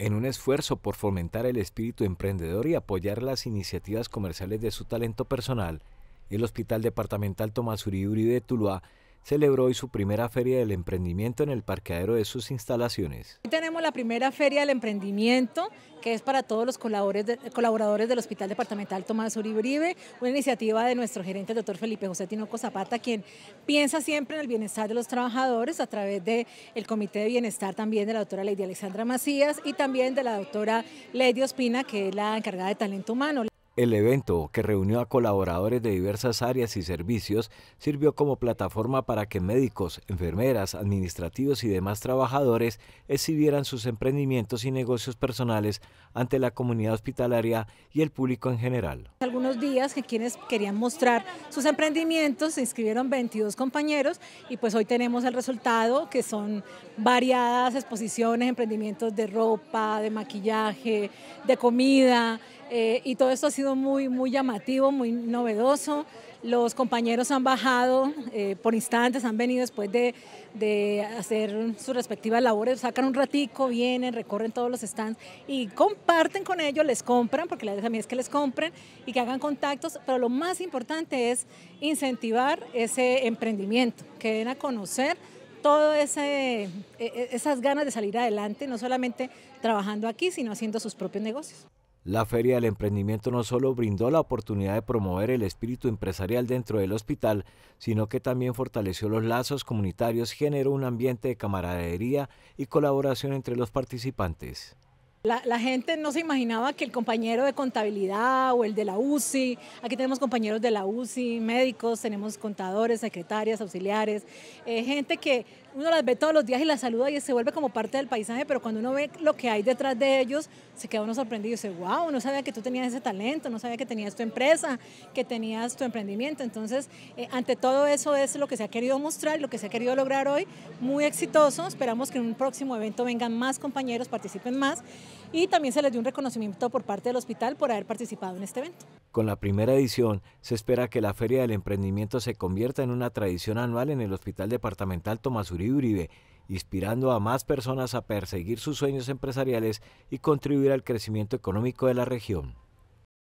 En un esfuerzo por fomentar el espíritu emprendedor y apoyar las iniciativas comerciales de su talento personal, el Hospital Departamental Tomás Uribe de Tuluá celebró hoy su primera feria del emprendimiento en el parqueadero de sus instalaciones. tenemos la primera feria del emprendimiento que es para todos los colaboradores, del Hospital Departamental Tomás Uribe una iniciativa de nuestro gerente, el doctor Felipe José Tinoco Zapata, quien piensa siempre en el bienestar de los trabajadores a través del Comité de Bienestar también de la doctora Lady Alexandra Macías y también de la doctora Lady Ospina, que es la encargada de talento humano. El evento, que reunió a colaboradores de diversas áreas y servicios, sirvió como plataforma para que médicos, enfermeras, administrativos y demás trabajadores exhibieran sus emprendimientos y negocios personales ante la comunidad hospitalaria y el público en general. Algunos días que quienes querían mostrar sus emprendimientos se inscribieron 22 compañeros y pues hoy tenemos el resultado que son variadas exposiciones, emprendimientos de ropa, de maquillaje, de comida, eh, y todo esto ha sido muy, muy llamativo, muy novedoso. Los compañeros han bajado eh, por instantes, han venido después de, de, hacer sus respectivas labores, sacan un ratico, vienen, recorren todos los stands y comparten con ellos, les compran, porque la idea también es que les compren y que hagan contactos, pero lo más importante es incentivar ese emprendimiento, que den a conocer todas e, e, esas ganas de salir adelante, no solamente trabajando aquí, sino haciendo sus propios negocios. La Feria del Emprendimiento no solo brindó la oportunidad de promover el espíritu empresarial dentro del hospital, sino que también fortaleció los lazos comunitarios, generó un ambiente de camaradería y colaboración entre los participantes. La, gente no se imaginaba que el compañero de contabilidad o el de la UCI, aquí tenemos compañeros de la UCI, médicos, tenemos contadores, secretarias, auxiliares, eh, gente que uno las ve todos los días y las saluda y se vuelve como parte del paisaje, pero cuando uno ve lo que hay detrás de ellos, se queda uno sorprendido y dice, wow, no sabía que tú tenías ese talento, no sabía que tenías tu empresa, que tenías tu emprendimiento. Entonces, eh, ante todo eso es lo que se ha querido mostrar, lo que se ha querido lograr hoy, muy exitoso. Esperamos que en un próximo evento vengan más compañeros, participen más y también se les dio un reconocimiento por parte del hospital por haber participado en este evento. Con la primera edición, se espera que la Feria del Emprendimiento se convierta en una tradición anual en el Hospital Departamental Tomás Uribe Uribe, inspirando a más personas a perseguir sus sueños empresariales y contribuir al crecimiento económico de la región.